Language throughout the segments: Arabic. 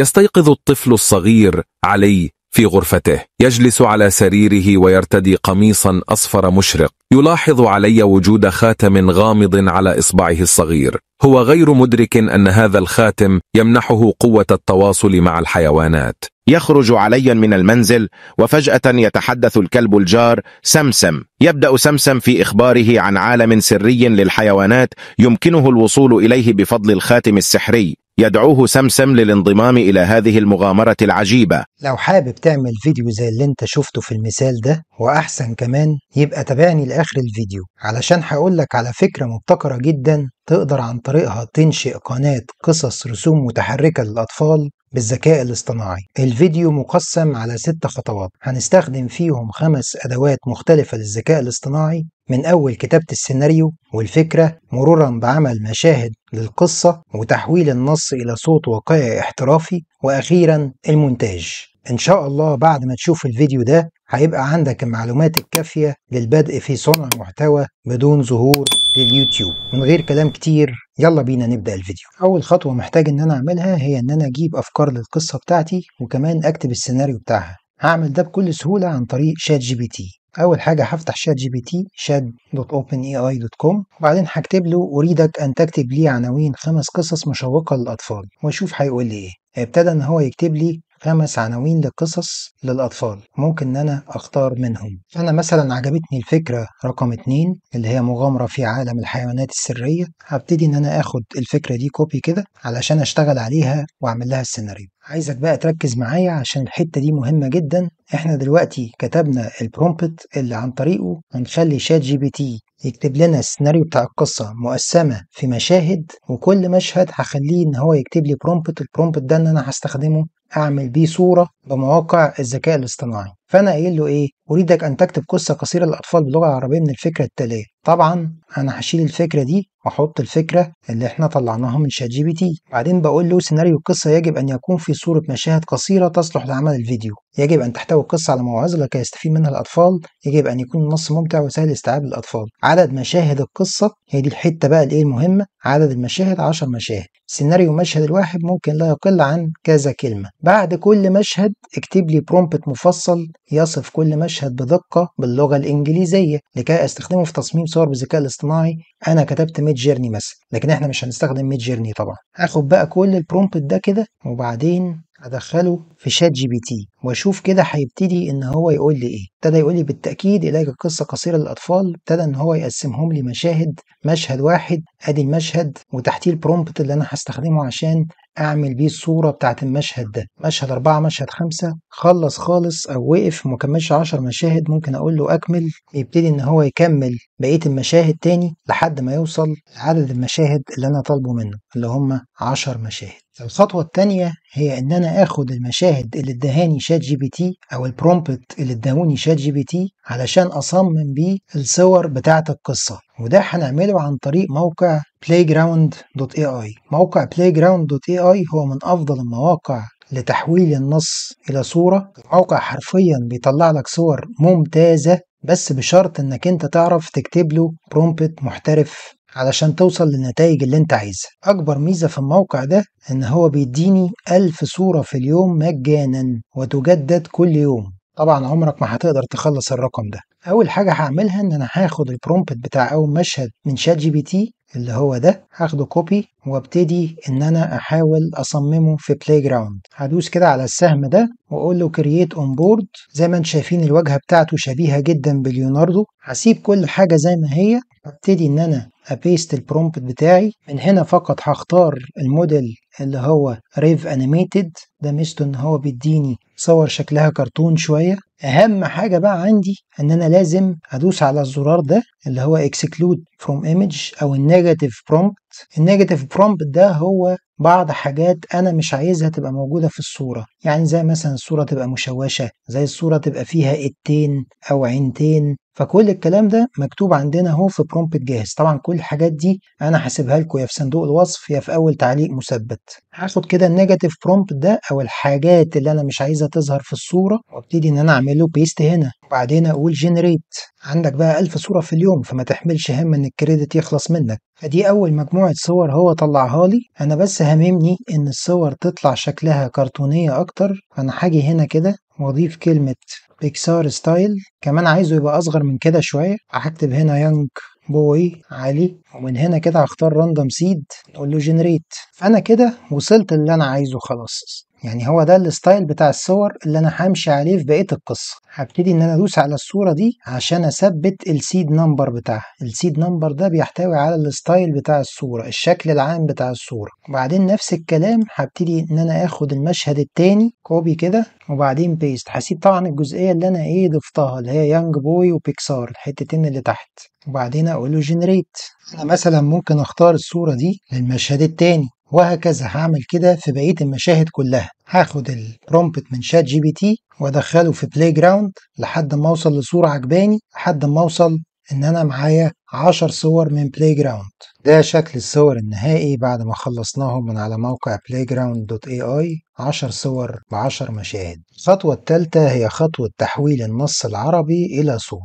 يستيقظ الطفل الصغير علي في غرفته يجلس على سريره ويرتدي قميصا أصفر مشرق يلاحظ علي وجود خاتم غامض على إصبعه الصغير هو غير مدرك أن هذا الخاتم يمنحه قوة التواصل مع الحيوانات يخرج علي من المنزل وفجأة يتحدث الكلب الجار سمسم يبدأ سمسم في إخباره عن عالم سري للحيوانات يمكنه الوصول إليه بفضل الخاتم السحري يدعوه سمسم للانضمام إلى هذه المغامرة العجيبة لو حابب تعمل فيديو زي اللي انت شفته في المثال ده وأحسن كمان يبقى تابعني لآخر الفيديو علشان هقولك على فكرة مبتكرة جدا تقدر عن طريقها تنشئ قناة قصص رسوم متحركة للأطفال بالذكاء الاصطناعي الفيديو مقسم على ست خطوات هنستخدم فيهم خمس أدوات مختلفة للذكاء الاصطناعي من أول كتابة السيناريو والفكرة مرورا بعمل مشاهد للقصة وتحويل النص إلى صوت واقعي احترافي وأخيرا المونتاج إن شاء الله بعد ما تشوف الفيديو ده هيبقى عندك المعلومات الكافية للبدء في صنع محتوى بدون ظهور لليوتيوب من غير كلام كتير يلا بينا نبدأ الفيديو أول خطوة محتاج إن أنا أعملها هي إن أنا أجيب أفكار للقصة بتاعتي وكمان أكتب السيناريو بتاعها هعمل ده بكل سهولة عن طريق شات جي بي تي أول حاجة هفتح شات جي بي تي شات دوت أوبن إي آي دوت كوم وبعدين هكتب له أريدك أن تكتب لي عناوين خمس قصص مشوقة للأطفال وأشوف هيقول لي إيه ابتدى إن هو يكتب لي خمس عناوين لقصص للأطفال ممكن إن أنا أختار منهم فأنا مثلا عجبتني الفكرة رقم اتنين اللي هي مغامرة في عالم الحيوانات السرية هبتدي إن أنا آخد الفكرة دي كوبي كده علشان أشتغل عليها وأعمل لها السيناريو عايزك بقى تركز معايا عشان الحتة دي مهمة جدا احنا دلوقتي كتبنا البرومبت اللي عن طريقه هنخلي شات جي بي تي يكتب لنا السيناريو بتاع القصة مقسمة في مشاهد وكل مشهد هخليه إن هو يكتب لي برومبت البرومبت ده إن أنا هستخدمه اعمل بيه صورة بمواقع الذكاء الاصطناعي فانا قايل له ايه اريدك ان تكتب قصه قصيره للاطفال باللغه العربيه من الفكره التاليه طبعا انا هشيل الفكره دي واحط الفكره اللي احنا طلعناها من شات جي بي تي بعدين بقول له سيناريو القصه يجب ان يكون في صوره مشاهد قصيره تصلح لعمل الفيديو يجب ان تحتوي القصه على موعظه لكي يستفيد منها الاطفال يجب ان يكون النص ممتع وسهل استيعاب للاطفال عدد مشاهد القصه هي دي الحته بقى الايه المهمه عدد المشاهد 10 مشاهد سيناريو المشهد الواحد ممكن لا يقل عن كذا كلمه بعد كل مشهد اكتب لي برومبت مفصل يصف كل مشهد بدقة باللغة الإنجليزية لكي أستخدمه في تصميم صور بالذكاء الاصطناعي أنا كتبت ميد جيرني مثلا لكن إحنا مش هنستخدم ميد جيرني طبعا هاخد بقى كل البرومبت ده كده وبعدين ادخله في شات جي بي تي واشوف كده هيبتدي ان هو يقول لي ايه ابتدى يقول لي بالتاكيد اليك قصه قصيره للاطفال ابتدى ان هو يقسمهم لي مشاهد مشهد واحد ادي المشهد وتحتيه البرومبت اللي انا هستخدمه عشان اعمل بيه الصوره بتاعه المشهد ده مشهد أربعة مشهد خمسة خلص خالص او وقف مكملش عشر مشاهد ممكن اقول له اكمل يبتدي ان هو يكمل بقيه المشاهد تاني لحد ما يوصل لعدد المشاهد اللي انا طالبه منه اللي هم عشر مشاهد الخطوة التانية هي إن أنا آخد المشاهد اللي ادهاني شات جي بي تي أو البرومبت اللي اداهوني شات جي بي تي علشان أصمم بيه الصور بتاعة القصة وده هنعمله عن طريق موقع playground.ai موقع playground.ai هو من أفضل المواقع لتحويل النص إلى صورة موقع حرفيا بيطلع لك صور ممتازة بس بشرط انك انت تعرف تكتب له برومبت محترف علشان توصل للنتائج اللي انت عايزها اكبر ميزة في الموقع ده ان هو بيديني ألف صورة في اليوم مجانا وتجدد كل يوم طبعا عمرك ما هتقدر تخلص الرقم ده اول حاجة هعملها ان انا هاخد البرومبت بتاع اول مشهد من شات جي بي تي اللي هو ده هاخده كوبي وابتدي ان انا احاول اصممه في بلاي جراوند هدوس كده على السهم ده واقول له كرييت اون بورد زي ما انتم شايفين الواجهه بتاعته شبيهه جدا بليوناردو هسيب كل حاجه زي ما هي ابتدي ان انا ابيست البرومبت بتاعي من هنا فقط هختار الموديل اللي هو ريف انيميتد ده ميزته ان هو بيديني صور شكلها كرتون شويه اهم حاجه بقى عندي ان انا لازم ادوس على الزرار ده اللي هو اكسكلود فروم ايمج او النيجاتيف برومبت النيجاتيف برومبت ده هو بعض حاجات انا مش عايزها تبقى موجوده في الصوره يعني زي مثلا الصوره تبقى مشوشه زي الصوره تبقى فيها ايدتين او عينتين فكل الكلام ده مكتوب عندنا اهو في برومبت جاهز طبعا كل الحاجات دي انا هسيبها لكم يا في صندوق الوصف يا في اول تعليق مثبت هاخد كده النيجاتيف برومبت ده او الحاجات اللي انا مش عايزها تظهر في الصوره وابتدي ان انا اعمل له بيست هنا وبعدين اقول جنريت عندك بقى 1000 صوره في اليوم فما تحملش هم ان الكريدت يخلص منك فدي أول مجموعة صور هو طلعها لي أنا بس هاممني إن الصور تطلع شكلها كرتونية أكتر فأنا هاجي هنا كده وأضيف كلمة بيكسار ستايل كمان عايزه يبقى أصغر من كده شوية هكتب هنا يانج بوي علي ومن هنا كده هختار راندوم سيد نقول له جنريت فأنا كده وصلت اللي أنا عايزه خلاص يعني هو ده الستايل بتاع الصور اللي انا همشي عليه في بقيه القصه هبتدي ان انا ادوس على الصوره دي عشان اثبت السيد نمبر بتاعها السيد نمبر ده بيحتوي على الستايل بتاع الصوره الشكل العام بتاع الصوره وبعدين نفس الكلام هبتدي ان انا اخد المشهد التاني كوبي كده وبعدين بيست هسيب طبعا الجزئيه اللي انا ايه ضفتها اللي هي يانج بوي وبيكسار الحتتين اللي تحت وبعدين اقول له جنريت انا مثلا ممكن اختار الصوره دي للمشهد التاني وهكذا هعمل كده في بقية المشاهد كلها هاخد البرومبت من شات جي بي تي وادخله في بلاي جراوند لحد ما اوصل لصورة عجباني لحد ما اوصل ان انا معايا 10 صور من بلاي جراوند ده شكل الصور النهائي بعد ما خلصناهم من على موقع بلاي جراوند دوت اي اي 10 صور ب 10 مشاهد الخطوة الثالثة هي خطوة تحويل النص العربي إلى صوت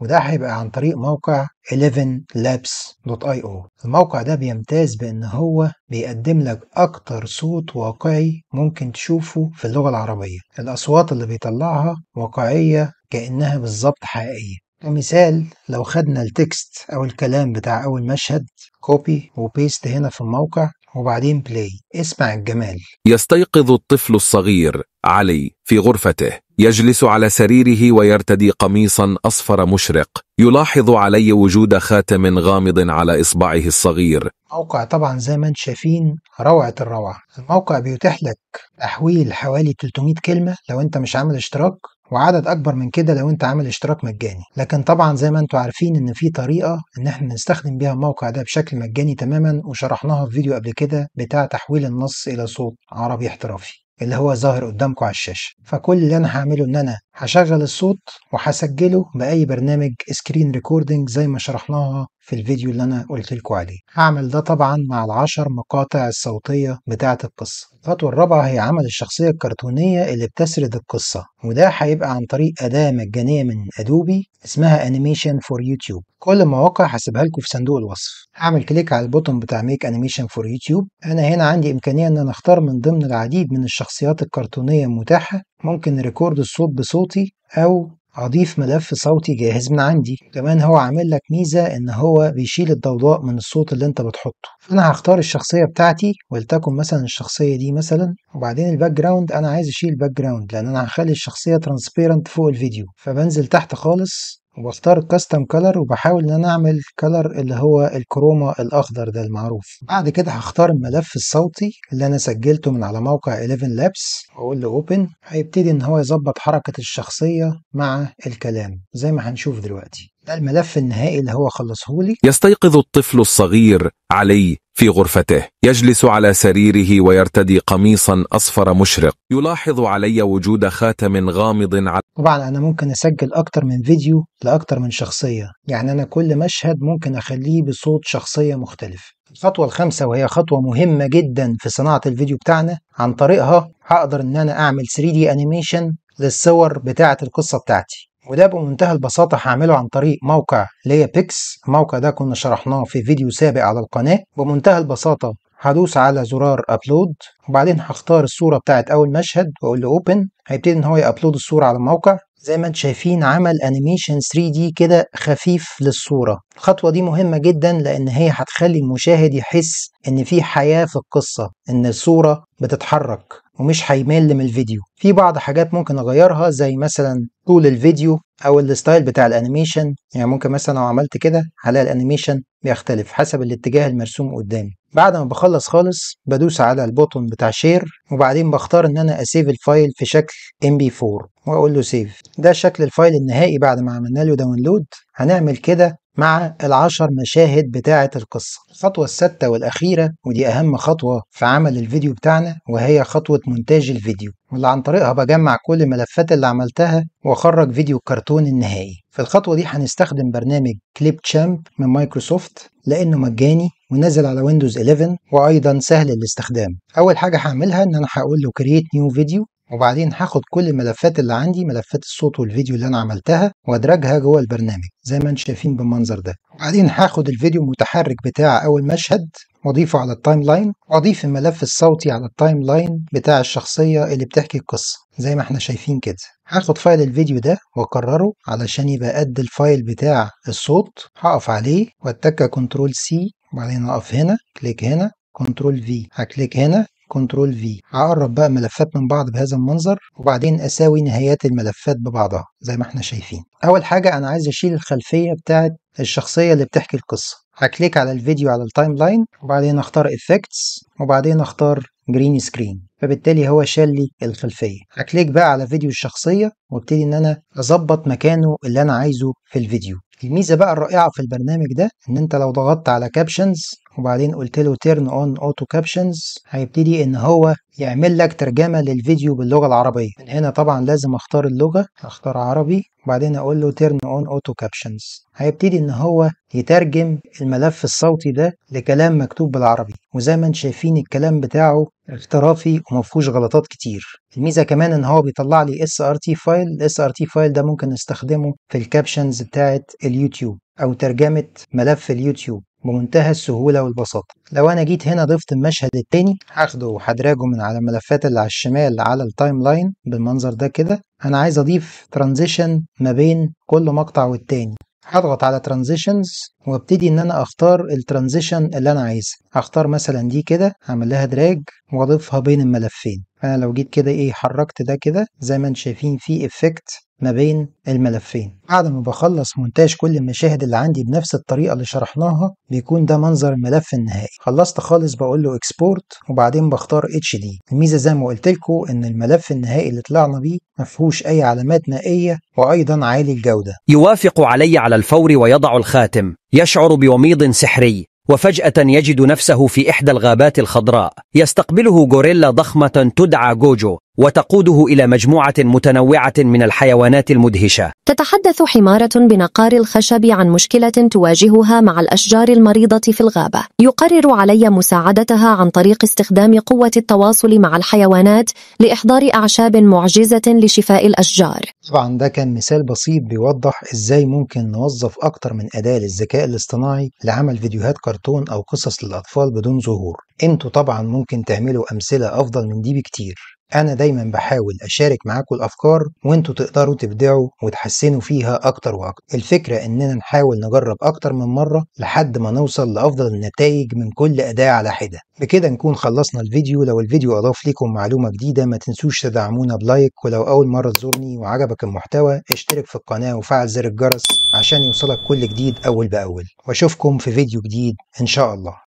وده هيبقى عن طريق موقع 11labs.io الموقع ده بيمتاز بان هو بيقدم لك اكتر صوت واقعي ممكن تشوفه في اللغة العربية الاصوات اللي بيطلعها واقعية كأنها بالظبط حقيقية كمثال لو خدنا التكست او الكلام بتاع اول مشهد كوبي وبيست هنا في الموقع وبعدين بلاي اسمع الجمال يستيقظ الطفل الصغير علي في غرفته يجلس على سريره ويرتدي قميصا أصفر مشرق يلاحظ علي وجود خاتم غامض على إصبعه الصغير موقع طبعا زي ما انت شايفين روعة الروعة الموقع بيتيح لك تحويل حوالي 300 كلمة لو انت مش عامل اشتراك وعدد اكبر من كده لو انت عامل اشتراك مجاني لكن طبعا زي ما انتم عارفين ان في طريقه ان احنا نستخدم بيها الموقع ده بشكل مجاني تماما وشرحناها في فيديو قبل كده بتاع تحويل النص الى صوت عربي احترافي اللي هو ظاهر قدامكم على الشاشة فكل اللي أنا هعمله إن أنا هشغل الصوت وهسجله بأي برنامج سكرين ريكوردنج زي ما شرحناها في الفيديو اللي انا قلت لكم عليه هعمل ده طبعا مع العشر مقاطع الصوتية بتاعة القصة الخطوة الرابعة هي عمل الشخصية الكرتونية اللي بتسرد القصة وده هيبقى عن طريق أداة مجانية من أدوبي اسمها انيميشن فور يوتيوب كل المواقع هسيبها لكم في صندوق الوصف هعمل كليك على البوتن بتاع ميك انيميشن فور يوتيوب انا هنا عندي امكانيه ان انا اختار من ضمن العديد من الشخصيات الكرتونيه المتاحه ممكن ريكورد الصوت بصوتي او أضيف ملف صوتي جاهز من عندي كمان هو عامل لك ميزة ان هو بيشيل الضوضاء من الصوت اللي انت بتحطه فانا هختار الشخصية بتاعتي ولتكن مثلا الشخصية دي مثلا وبعدين الباك جراوند انا عايز اشيل الباك جراوند لان انا هخلي الشخصية ترانسبيرنت فوق الفيديو فبنزل تحت خالص وبختار الكاستم كلر وبحاول ان انا اعمل كلر اللي هو الكروما الاخضر ده المعروف بعد كده هختار الملف الصوتي اللي انا سجلته من على موقع 11 لابس واقول له اوبن هيبتدي ان هو يظبط حركة الشخصية مع الكلام زي ما هنشوف دلوقتي ده الملف النهائي اللي هو خلصهولي يستيقظ الطفل الصغير علي في غرفته يجلس على سريره ويرتدي قميصا أصفر مشرق يلاحظ علي وجود خاتم غامض على طبعا أنا ممكن أسجل أكتر من فيديو لأكتر من شخصية يعني أنا كل مشهد ممكن أخليه بصوت شخصية مختلف الخطوة الخامسة وهي خطوة مهمة جدا في صناعة الفيديو بتاعنا عن طريقها هقدر إن أنا أعمل 3D أنيميشن للصور بتاعة القصة بتاعتي وده بمنتهى البساطة هعمله عن طريق موقع ليا بيكس الموقع ده كنا شرحناه في فيديو سابق على القناة بمنتهى البساطة هدوس على زرار ابلود وبعدين هختار الصورة بتاعت اول مشهد واقول له اوبن هيبتدي ان هو يابلود الصورة على الموقع زي ما انتم شايفين عمل انيميشن 3 دي كده خفيف للصورة الخطوة دي مهمة جدا لان هي هتخلي المشاهد يحس ان في حياة في القصة ان الصورة بتتحرك ومش هيمل من الفيديو في بعض حاجات ممكن اغيرها زي مثلا طول الفيديو او الستايل بتاع الانيميشن يعني ممكن مثلا لو عملت كده هلاقي الانيميشن بيختلف حسب الاتجاه المرسوم قدامي بعد ما بخلص خالص بدوس على البوتون بتاع شير وبعدين بختار ان انا اسيف الفايل في شكل mp4 واقول له سيف ده شكل الفايل النهائي بعد ما عملنا له داونلود هنعمل كده مع العشر مشاهد بتاعة القصة الخطوة السادسة والأخيرة ودي أهم خطوة في عمل الفيديو بتاعنا وهي خطوة مونتاج الفيديو واللي عن طريقها بجمع كل الملفات اللي عملتها وأخرج فيديو الكرتون النهائي في الخطوة دي هنستخدم برنامج كليب تشامب من مايكروسوفت لأنه مجاني ونازل على ويندوز 11 وايضا سهل الاستخدام اول حاجه هعملها ان انا هقول له كرييت نيو فيديو وبعدين هاخد كل الملفات اللي عندي ملفات الصوت والفيديو اللي انا عملتها وادرجها جوه البرنامج زي ما انتم شايفين بالمنظر ده وبعدين هاخد الفيديو المتحرك بتاع اول مشهد واضيفه على التايم لاين واضيف الملف الصوتي على التايم لاين بتاع الشخصيه اللي بتحكي القصه زي ما احنا شايفين كده هاخد فايل الفيديو ده واكرره علشان يبقى قد الفايل بتاع الصوت هقف عليه واتكه كنترول سي وبعدين اقف هنا كليك هنا كنترول في هكليك هنا كنترول في هقرب بقى ملفات من بعض بهذا المنظر وبعدين اساوي نهايات الملفات ببعضها زي ما احنا شايفين اول حاجه انا عايز اشيل الخلفيه بتاعه الشخصيه اللي بتحكي القصه هكليك على الفيديو على التايم لاين وبعدين اختار افكتس وبعدين اختار جرين سكرين فبالتالي هو شال لي الخلفيه هكليك بقى على فيديو الشخصيه وابتدي ان انا اظبط مكانه اللي انا عايزه في الفيديو الميزة بقى الرائعة في البرنامج ده إن أنت لو ضغطت على كابشنز وبعدين قلت له تيرن أون أوتو كابشنز هيبتدي إن هو يعمل لك ترجمة للفيديو باللغة العربية من هنا طبعا لازم أختار اللغة أختار عربي وبعدين أقول له تيرن أون أوتو كابشنز هيبتدي إن هو يترجم الملف الصوتي ده لكلام مكتوب بالعربي وزي ما انتم شايفين الكلام بتاعه احترافي وما فيهوش غلطات كتير الميزه كمان ان هو بيطلع لي اس ار تي فايل الاس ار تي فايل ده ممكن نستخدمه في الكابشنز بتاعه اليوتيوب او ترجمه ملف اليوتيوب بمنتهى السهوله والبساطه لو انا جيت هنا ضفت المشهد التاني هاخده وهدراجه من على الملفات اللي على الشمال على التايم لاين بالمنظر ده كده انا عايز اضيف ترانزيشن ما بين كل مقطع والتاني هضغط على ترانزيشنز وابتدي ان انا اختار الترانزيشن اللي انا عايزها هختار مثلا دي كده هعمل لها دراج واضيفها بين الملفين انا لو جيت كده ايه حركت ده كده زي ما انتم شايفين في افكت ما بين الملفين بعد ما بخلص مونتاج كل المشاهد اللي عندي بنفس الطريقة اللي شرحناها بيكون ده منظر الملف النهائي خلصت خالص بقول له اكسبورت وبعدين بختار اتش دي الميزة زي ما قلت لكم ان الملف النهائي اللي طلعنا بيه ما فيهوش اي علامات نائية وايضا عالي الجودة يوافق علي على الفور ويضع الخاتم يشعر بوميض سحري وفجأة يجد نفسه في إحدى الغابات الخضراء يستقبله غوريلا ضخمة تدعى جوجو وتقوده إلى مجموعة متنوعة من الحيوانات المدهشة تتحدث حمارة بنقار الخشب عن مشكلة تواجهها مع الأشجار المريضة في الغابة يقرر علي مساعدتها عن طريق استخدام قوة التواصل مع الحيوانات لإحضار أعشاب معجزة لشفاء الأشجار طبعا ده كان مثال بسيط بيوضح إزاي ممكن نوظف أكتر من أداة للذكاء الاصطناعي لعمل فيديوهات كرتون أو قصص للأطفال بدون ظهور انتوا طبعا ممكن تعملوا أمثلة أفضل من دي بكتير أنا دايما بحاول أشارك معاكم الأفكار وأنتوا تقدروا تبدعوا وتحسنوا فيها أكتر وأكتر الفكرة إننا نحاول نجرب أكتر من مرة لحد ما نوصل لأفضل النتائج من كل أداة على حدة بكده نكون خلصنا الفيديو لو الفيديو أضاف لكم معلومة جديدة ما تنسوش تدعمونا بلايك ولو أول مرة تزورني وعجبك المحتوى اشترك في القناة وفعل زر الجرس عشان يوصلك كل جديد أول بأول وأشوفكم في فيديو جديد إن شاء الله